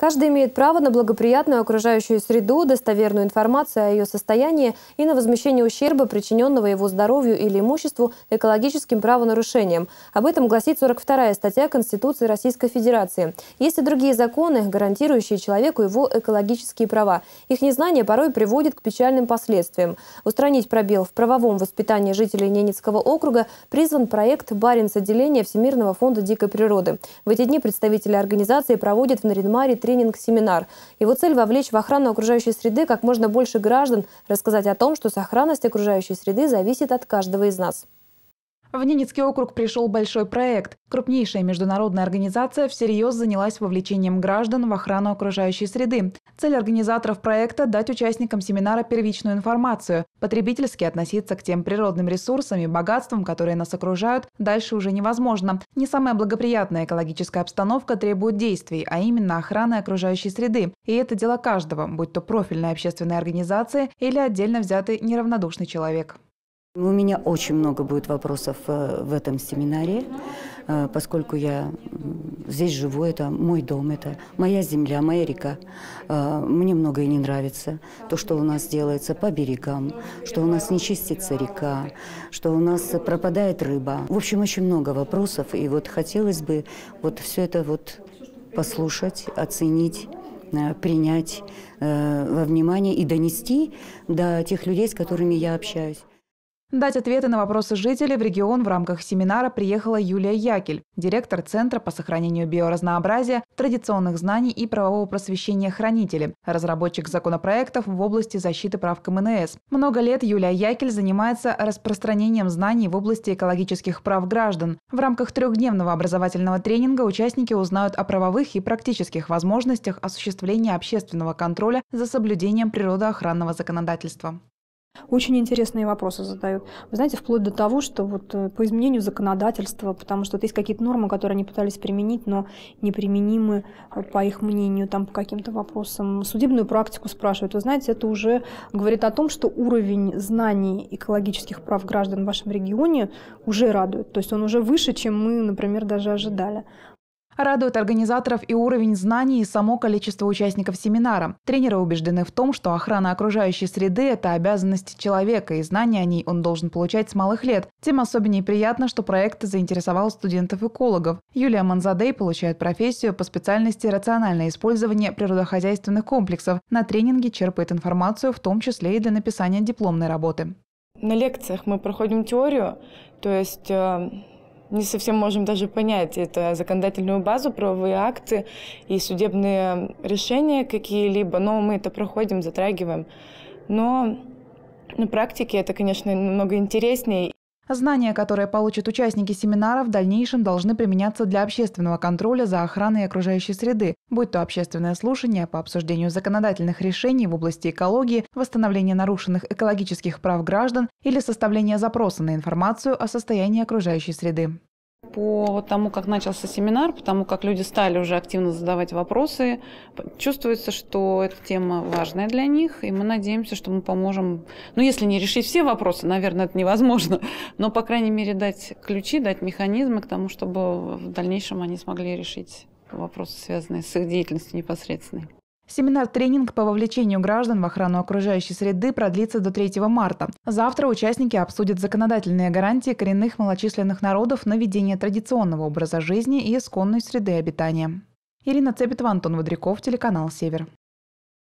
Каждый имеет право на благоприятную окружающую среду, достоверную информацию о ее состоянии и на возмещение ущерба, причиненного его здоровью или имуществу экологическим правонарушением. Об этом гласит 42-я статья Конституции Российской Федерации. Есть и другие законы, гарантирующие человеку его экологические права. Их незнание порой приводит к печальным последствиям. Устранить пробел в правовом воспитании жителей Ненецкого округа призван проект «Баренц отделения Всемирного фонда дикой природы». В эти дни представители организации проводят в Наринмаре три тренинг-семинар. Его цель – вовлечь в охрану окружающей среды как можно больше граждан, рассказать о том, что сохранность окружающей среды зависит от каждого из нас. В Ненецкий округ пришел большой проект. Крупнейшая международная организация всерьез занялась вовлечением граждан в охрану окружающей среды. Цель организаторов проекта – дать участникам семинара первичную информацию, потребительски относиться к тем природным ресурсам и богатствам, которые нас окружают, дальше уже невозможно. Не самая благоприятная экологическая обстановка требует действий, а именно охраны окружающей среды. И это дело каждого, будь то профильная общественная организация или отдельно взятый неравнодушный человек. Ну, у меня очень много будет вопросов э, в этом семинаре, э, поскольку я здесь живу, это мой дом, это моя земля, моя река. Э, мне многое не нравится, то, что у нас делается по берегам, что у нас не чистится река, что у нас пропадает рыба. В общем, очень много вопросов, и вот хотелось бы вот все это вот послушать, оценить принять э, во внимание и донести до тех людей, с которыми я общаюсь. Дать ответы на вопросы жителей в регион в рамках семинара приехала Юлия Якель, директор Центра по сохранению биоразнообразия, традиционных знаний и правового просвещения хранителей, разработчик законопроектов в области защиты прав КМНС. Много лет Юлия Якель занимается распространением знаний в области экологических прав граждан. В рамках трехдневного образовательного тренинга участники узнают о правовых и практических возможностях осуществления общественного контроля за соблюдением природоохранного законодательства. Очень интересные вопросы задают. Вы знаете, вплоть до того, что вот э, по изменению законодательства, потому что есть какие-то нормы, которые они пытались применить, но неприменимы, э, по их мнению, там по каким-то вопросам. Судебную практику спрашивают. Вы знаете, это уже говорит о том, что уровень знаний экологических прав граждан в вашем регионе уже радует. То есть он уже выше, чем мы, например, даже ожидали. Радует организаторов и уровень знаний и само количество участников семинара. Тренеры убеждены в том, что охрана окружающей среды – это обязанность человека, и знания о ней он должен получать с малых лет. Тем особеннее приятно, что проект заинтересовал студентов-экологов. Юлия Манзадей получает профессию по специальности «Рациональное использование природохозяйственных комплексов». На тренинге черпает информацию, в том числе и для написания дипломной работы. На лекциях мы проходим теорию, то есть э, не совсем можем даже понять. Это законодательную базу, правовые акты и судебные решения какие-либо, но мы это проходим, затрагиваем. Но на практике это, конечно, намного интереснее. Знания, которые получат участники семинара, в дальнейшем должны применяться для общественного контроля за охраной окружающей среды, будь то общественное слушание по обсуждению законодательных решений в области экологии, восстановление нарушенных экологических прав граждан или составление запроса на информацию о состоянии окружающей среды по тому, как начался семинар, по тому, как люди стали уже активно задавать вопросы, чувствуется, что эта тема важная для них, и мы надеемся, что мы поможем, ну, если не решить все вопросы, наверное, это невозможно, но, по крайней мере, дать ключи, дать механизмы к тому, чтобы в дальнейшем они смогли решить вопросы, связанные с их деятельностью непосредственной. Семинар-тренинг по вовлечению граждан в охрану окружающей среды продлится до 3 марта. Завтра участники обсудят законодательные гарантии коренных малочисленных народов на ведение традиционного образа жизни и исконной среды обитания. Ирина Цепетова, Антон Водряков, телеканал «Север».